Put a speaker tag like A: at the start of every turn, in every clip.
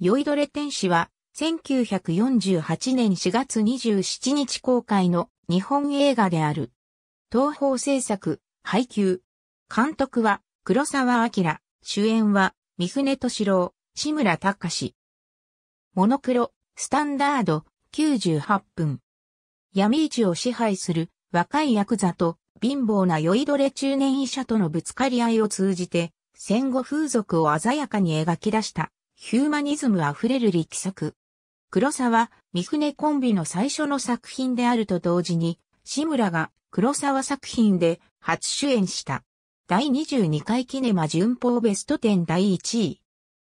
A: 酔いどれ天使は、1948年4月27日公開の日本映画である。東宝制作、配給。監督は、黒沢明。主演は、三船敏郎、志村隆。モノクロ、スタンダード、98分。闇市を支配する若いヤクザと貧乏な酔いどれ中年医者とのぶつかり合いを通じて戦後風俗を鮮やかに描き出したヒューマニズムあふれる力作。黒沢、三船コンビの最初の作品であると同時に、志村が黒沢作品で初主演した。第22回キネマ順法ベスト10第1位。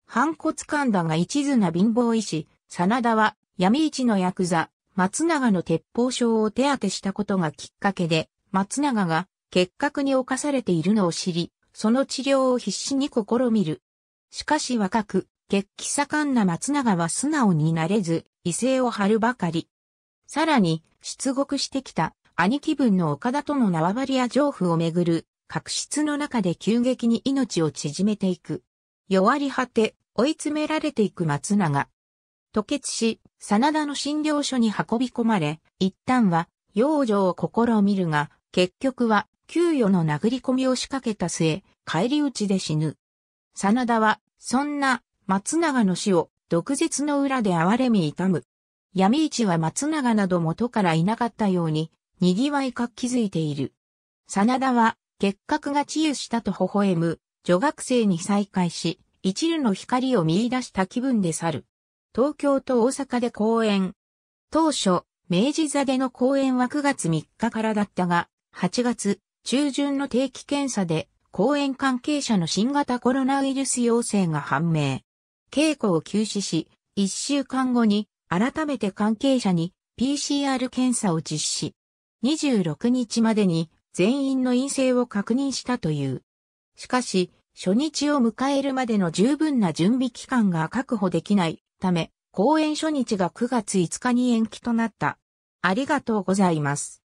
A: 反骨感だが一途な貧乏医師、真田は闇市のヤクザ、松永の鉄砲症を手当てしたことがきっかけで、松永が結核に侵されているのを知り、その治療を必死に試みる。しかし若く、血気盛んな松永は素直になれず、威勢を張るばかり。さらに、出国してきた兄貴分の岡田との縄張りや情婦をめぐる、確執の中で急激に命を縮めていく。弱り果て、追い詰められていく松永。吐血し、真田の診療所に運び込まれ、一旦は、養女を試みるが、結局は、給与の殴り込みを仕掛けた末、帰り討ちで死ぬ。真田は、そんな松永の死を毒舌の裏で哀れみ痛む。闇市は松永など元からいなかったように、賑わいか気づいている。真田は、結核が治癒したと微笑む、女学生に再会し、一縷の光を見出した気分で去る。東京と大阪で公演。当初、明治座での公演は9月3日からだったが、8月中旬の定期検査で、公演関係者の新型コロナウイルス陽性が判明。稽古を休止し、1週間後に改めて関係者に PCR 検査を実施。26日までに全員の陰性を確認したという。しかし、初日を迎えるまでの十分な準備期間が確保できないため、公演初日が9月5日に延期となった。ありがとうございます。